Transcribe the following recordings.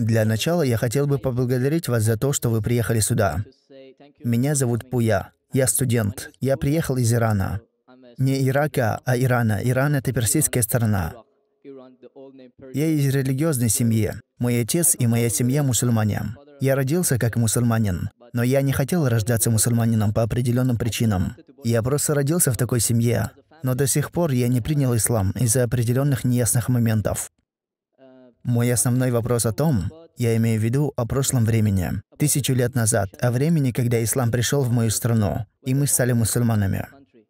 Для начала я хотел бы поблагодарить вас за то, что вы приехали сюда. Меня зовут Пуя. Я студент. Я приехал из Ирана. Не Ирака, а Ирана. Иран — это персидская страна. Я из религиозной семьи. Мой отец и моя семья мусульмане. Я родился как мусульманин, но я не хотел рождаться мусульманином по определенным причинам. Я просто родился в такой семье. Но до сих пор я не принял ислам из-за определенных неясных моментов. Мой основной вопрос о том, я имею в виду о прошлом времени, тысячу лет назад, о времени, когда ислам пришел в мою страну, и мы стали мусульманами.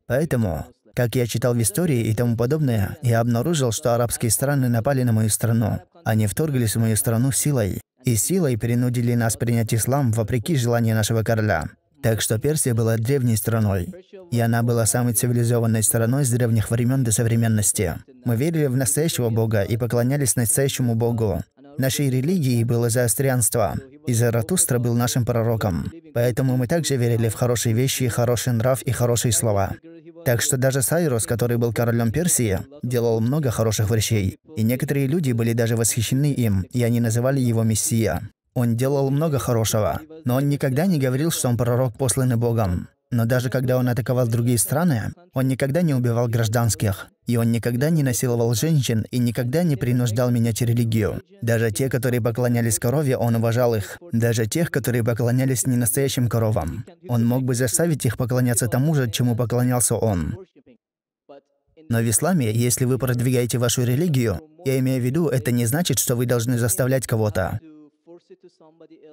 Поэтому, как я читал в истории и тому подобное, я обнаружил, что арабские страны напали на мою страну. Они вторглись в мою страну силой, и силой принудили нас принять ислам вопреки желанию нашего короля. Так что Персия была древней страной и она была самой цивилизованной страной с древних времен до современности. Мы верили в настоящего Бога и поклонялись настоящему Богу. Нашей религией было заострианство, и Заратустра был нашим пророком. Поэтому мы также верили в хорошие вещи, хороший нрав и хорошие слова. Так что даже Сайрус, который был королем Персии, делал много хороших вещей. И некоторые люди были даже восхищены им, и они называли его Мессия. Он делал много хорошего, но он никогда не говорил, что он пророк, посланный Богом. Но даже когда он атаковал другие страны, он никогда не убивал гражданских, и он никогда не насиловал женщин и никогда не принуждал менять религию. Даже те, которые поклонялись корове, он уважал их. Даже тех, которые поклонялись ненастоящим коровам. Он мог бы заставить их поклоняться тому же, чему поклонялся он. Но в исламе, если вы продвигаете вашу религию, я имею в виду, это не значит, что вы должны заставлять кого-то.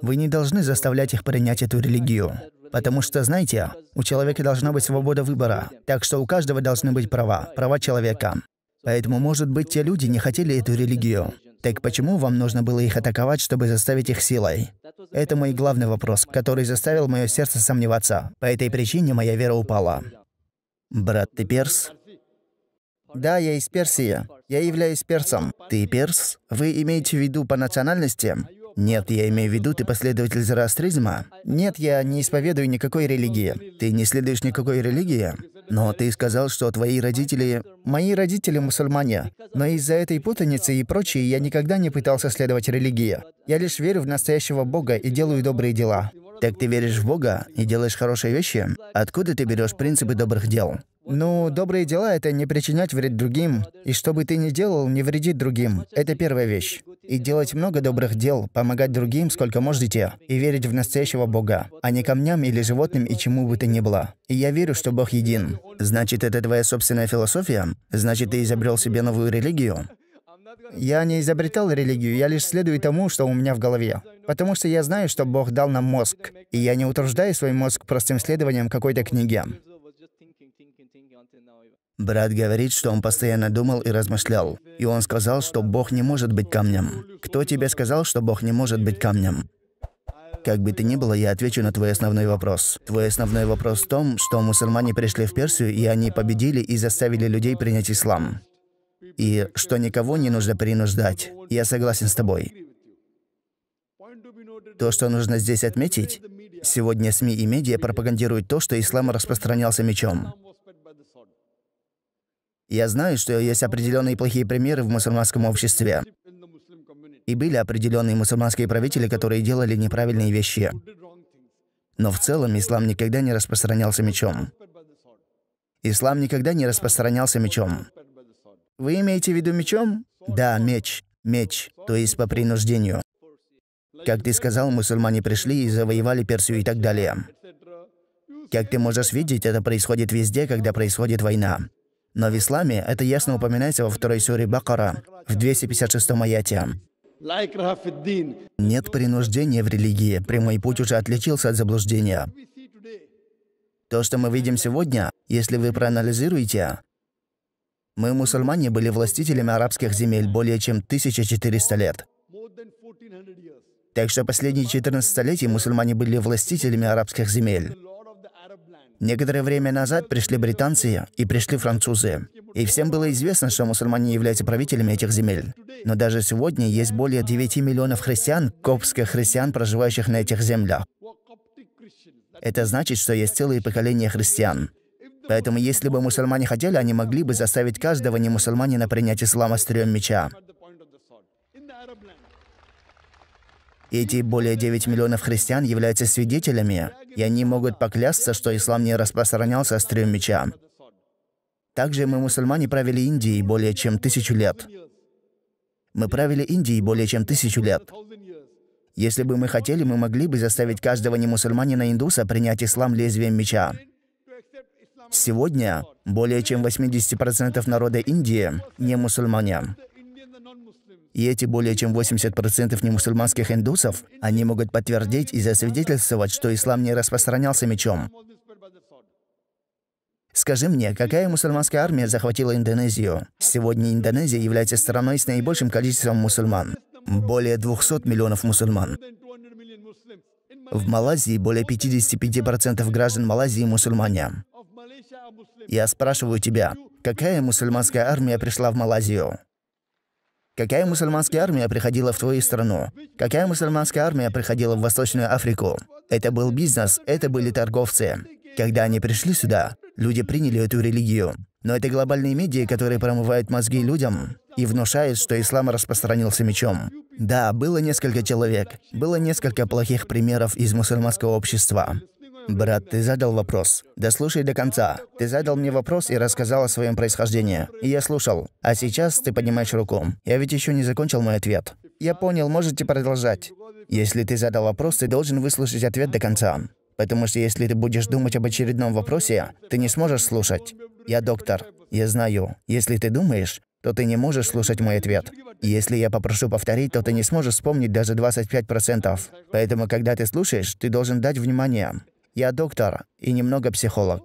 Вы не должны заставлять их принять эту религию. Потому что, знаете, у человека должна быть свобода выбора, так что у каждого должны быть права, права человека. Поэтому, может быть, те люди не хотели эту религию. Так почему вам нужно было их атаковать, чтобы заставить их силой? Это мой главный вопрос, который заставил мое сердце сомневаться. По этой причине моя вера упала. Брат, ты перс? Да, я из Персии. Я являюсь персом. Ты перс? Вы имеете в виду по национальности? Нет, я имею в виду, ты последователь зороастризма? Нет, я не исповедую никакой религии. Ты не следуешь никакой религии? Но ты сказал, что твои родители... Мои родители мусульмане. Но из-за этой путаницы и прочее я никогда не пытался следовать религии. Я лишь верю в настоящего Бога и делаю добрые дела. Так ты веришь в Бога и делаешь хорошие вещи? Откуда ты берешь принципы добрых дел? Ну, добрые дела — это не причинять вред другим. И что бы ты ни делал, не вредить другим. Это первая вещь и делать много добрых дел, помогать другим сколько можете, и верить в настоящего Бога, а не камням или животным и чему бы то ни было. И я верю, что Бог един. Значит, это твоя собственная философия? Значит, ты изобрел себе новую религию? Я не изобретал религию, я лишь следую тому, что у меня в голове. Потому что я знаю, что Бог дал нам мозг, и я не утруждаю свой мозг простым следованием какой-то книге. Брат говорит, что он постоянно думал и размышлял. И он сказал, что Бог не может быть камнем. Кто тебе сказал, что Бог не может быть камнем? Как бы то ни было, я отвечу на твой основной вопрос. Твой основной вопрос в том, что мусульмане пришли в Персию, и они победили и заставили людей принять ислам. И что никого не нужно принуждать. Я согласен с тобой. То, что нужно здесь отметить, сегодня СМИ и медиа пропагандируют то, что ислам распространялся мечом. Я знаю, что есть определенные плохие примеры в мусульманском обществе. И были определенные мусульманские правители, которые делали неправильные вещи. Но в целом ислам никогда не распространялся мечом. Ислам никогда не распространялся мечом. Вы имеете в виду мечом? Да, меч. Меч, то есть по принуждению. Как ты сказал, мусульмане пришли и завоевали Персию и так далее. Как ты можешь видеть, это происходит везде, когда происходит война. Но в исламе это ясно упоминается во второй суре Бакара, в 256 м аяте. Нет принуждения в религии, прямой путь уже отличился от заблуждения. То, что мы видим сегодня, если вы проанализируете, мы, мусульмане, были властителями арабских земель более чем 1400 лет. Так что последние 14 столетий мусульмане были властителями арабских земель. Некоторое время назад пришли британцы и пришли французы. И всем было известно, что мусульмане являются правителями этих земель. Но даже сегодня есть более 9 миллионов христиан, коптских христиан, проживающих на этих землях. Это значит, что есть целые поколения христиан. Поэтому если бы мусульмане хотели, они могли бы заставить каждого немусульманина принять ислам острием меча. Эти более 9 миллионов христиан являются свидетелями, и они могут поклясться, что ислам не распространялся с трем мечам. Также мы, мусульмане, правили Индией более чем тысячу лет. Мы правили Индией более чем тысячу лет. Если бы мы хотели, мы могли бы заставить каждого немусульманина индуса принять ислам лезвием меча. Сегодня более чем 80% народа Индии не мусульмане и эти более чем 80% немусульманских индусов, они могут подтвердить и засвидетельствовать, что ислам не распространялся мечом. Скажи мне, какая мусульманская армия захватила Индонезию? Сегодня Индонезия является страной с наибольшим количеством мусульман. Более 200 миллионов мусульман. В Малайзии более 55% граждан Малайзии мусульмане. Я спрашиваю тебя, какая мусульманская армия пришла в Малайзию? Какая мусульманская армия приходила в твою страну? Какая мусульманская армия приходила в Восточную Африку? Это был бизнес, это были торговцы. Когда они пришли сюда, люди приняли эту религию. Но это глобальные медиа, которые промывают мозги людям и внушают, что ислам распространился мечом. Да, было несколько человек, было несколько плохих примеров из мусульманского общества. Брат, ты задал вопрос. Да слушай до конца. Ты задал мне вопрос и рассказал о своем происхождении. И я слушал. А сейчас ты поднимаешь руку. Я ведь еще не закончил мой ответ. Я понял, можете продолжать. Если ты задал вопрос, ты должен выслушать ответ до конца. Потому что если ты будешь думать об очередном вопросе, ты не сможешь слушать. Я доктор. Я знаю. Если ты думаешь, то ты не можешь слушать мой ответ. Если я попрошу повторить, то ты не сможешь вспомнить даже 25%. Поэтому, когда ты слушаешь, ты должен дать внимание. Я доктор и немного психолог.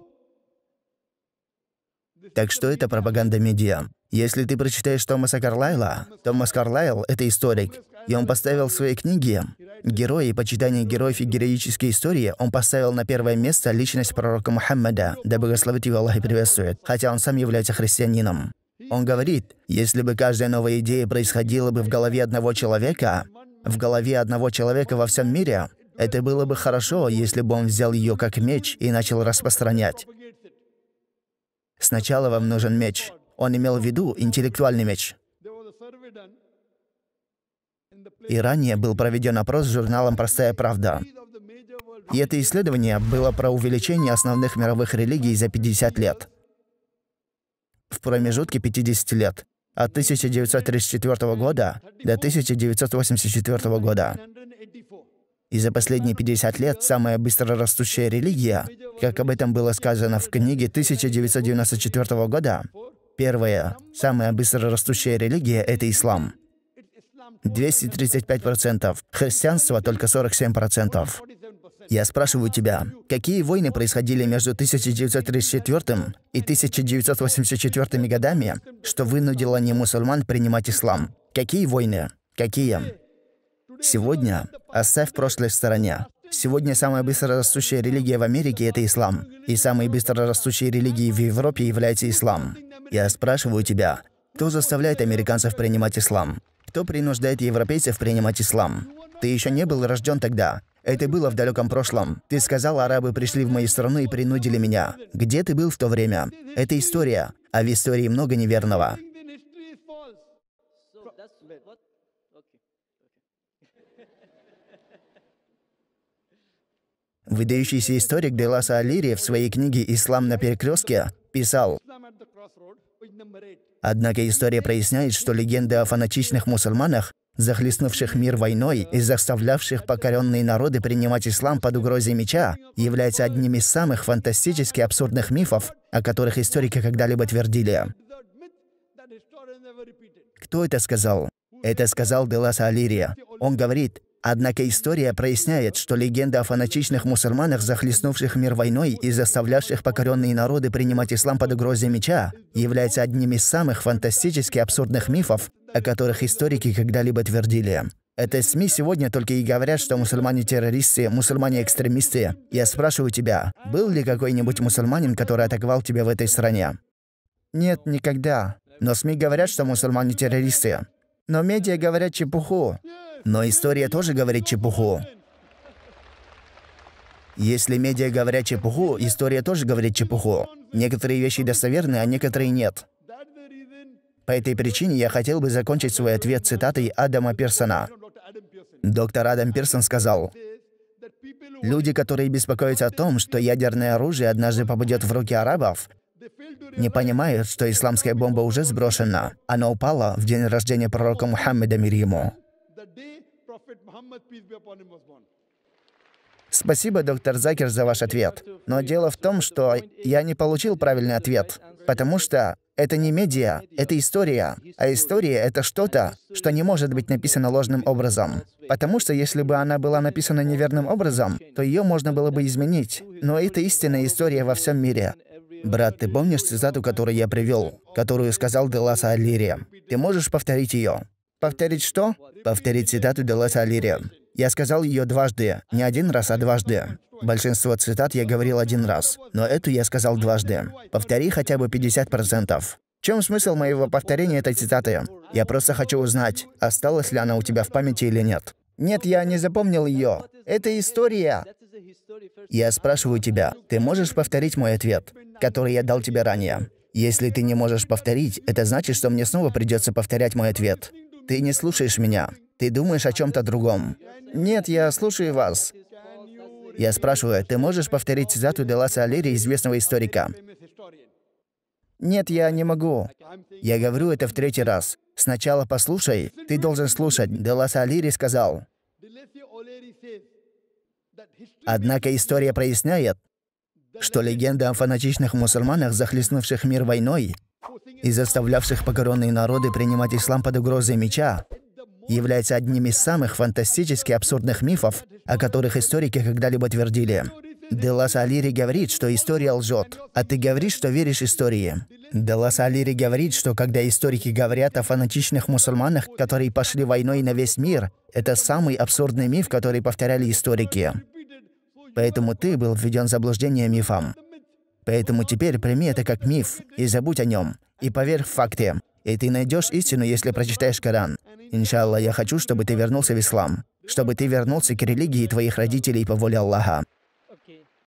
Так что это пропаганда медиа. Если ты прочитаешь Томаса Карлайла, Томас Карлайл — это историк, и он поставил в своей книге «Герои, и почитание героев и героические истории» он поставил на первое место личность пророка Мухаммада, да благословит его Аллах и приветствует, хотя он сам является христианином. Он говорит, если бы каждая новая идея происходила бы в голове одного человека, в голове одного человека во всем мире, это было бы хорошо, если бы он взял ее как меч и начал распространять. Сначала вам нужен меч. Он имел в виду интеллектуальный меч. И ранее был проведен опрос с журналом «Простая правда». И это исследование было про увеличение основных мировых религий за 50 лет. В промежутке 50 лет, от 1934 года до 1984 года и за последние 50 лет самая быстро растущая религия, как об этом было сказано в книге 1994 года. Первая, самая быстро растущая религия – это ислам. 235%, христианство только 47%. Я спрашиваю тебя, какие войны происходили между 1934 и 1984 годами, что вынудило не мусульман принимать ислам? Какие войны? Какие? Сегодня оставь прошлое в стороне. Сегодня самая быстрорастущая религия в Америке – это ислам. И самой быстро растущей в Европе является ислам. Я спрашиваю тебя, кто заставляет американцев принимать ислам? Кто принуждает европейцев принимать ислам? Ты еще не был рожден тогда. Это было в далеком прошлом. Ты сказал, арабы пришли в мою страну и принудили меня. Где ты был в то время? Это история. А в истории много неверного. Выдающийся историк Деласа Алири в своей книге «Ислам на перекрестке» писал, Однако история проясняет, что легенды о фанатичных мусульманах, захлестнувших мир войной и заставлявших покоренные народы принимать ислам под угрозой меча, является одним из самых фантастически абсурдных мифов, о которых историки когда-либо твердили. Кто это сказал? Это сказал Деласа Алирия. Он говорит, Однако история проясняет, что легенда о фанатичных мусульманах, захлестнувших мир войной и заставлявших покоренные народы принимать ислам под угрозой меча, является одним из самых фантастически абсурдных мифов, о которых историки когда-либо твердили. Это СМИ сегодня только и говорят, что мусульмане-террористы, мусульмане-экстремисты. Я спрашиваю тебя, был ли какой-нибудь мусульманин, который атаковал тебя в этой стране? Нет, никогда. Но СМИ говорят, что мусульмане-террористы. Но медиа говорят чепуху. Но история тоже говорит чепуху. Если медиа говорят чепуху, история тоже говорит чепуху. Некоторые вещи достоверны, а некоторые нет. По этой причине я хотел бы закончить свой ответ цитатой Адама Персона. Доктор Адам Персон сказал, «Люди, которые беспокоятся о том, что ядерное оружие однажды попадет в руки арабов, не понимают, что исламская бомба уже сброшена. Она упала в день рождения пророка Мухаммеда мир ему. Спасибо, доктор Закер, за ваш ответ. Но дело в том, что я не получил правильный ответ, потому что это не медиа, это история. А история — это что-то, что не может быть написано ложным образом. Потому что если бы она была написана неверным образом, то ее можно было бы изменить. Но это истинная история во всем мире. Брат, ты помнишь цитату, которую я привел, которую сказал Деласа Аллири? Ты можешь повторить ее? Повторить что? Повторить цитату Делеса Алирия. Я сказал ее дважды. Не один раз, а дважды. Большинство цитат я говорил один раз, но эту я сказал дважды. Повтори хотя бы 50%. В чем смысл моего повторения этой цитаты? Я просто хочу узнать, осталась ли она у тебя в памяти или нет. Нет, я не запомнил ее. Это история. Я спрашиваю тебя, ты можешь повторить мой ответ, который я дал тебе ранее? Если ты не можешь повторить, это значит, что мне снова придется повторять мой ответ. Ты не слушаешь меня. Ты думаешь о чем-то другом. Нет, я слушаю вас. Я спрашиваю, ты можешь повторить цитату Деласа Алири, известного историка? Нет, я не могу. Я говорю это в третий раз. Сначала послушай, ты должен слушать. Делас Алири сказал. Однако история проясняет, что легенда о фанатичных мусульманах, захлестнувших мир войной, и заставлявших покоренные народы принимать ислам под угрозой меча, является одним из самых фантастически абсурдных мифов, о которых историки когда-либо твердили. Делас Алири говорит, что история лжет, а ты говоришь, что веришь истории. Делас Алири говорит, что когда историки говорят о фанатичных мусульманах, которые пошли войной на весь мир, это самый абсурдный миф, который повторяли историки. Поэтому ты был введен в заблуждение мифом. Поэтому теперь прими это как миф и забудь о нем, и поверь в факты. И ты найдешь истину, если прочитаешь Коран. Иншалла, я хочу, чтобы ты вернулся в ислам, чтобы ты вернулся к религии твоих родителей по воле Аллаха.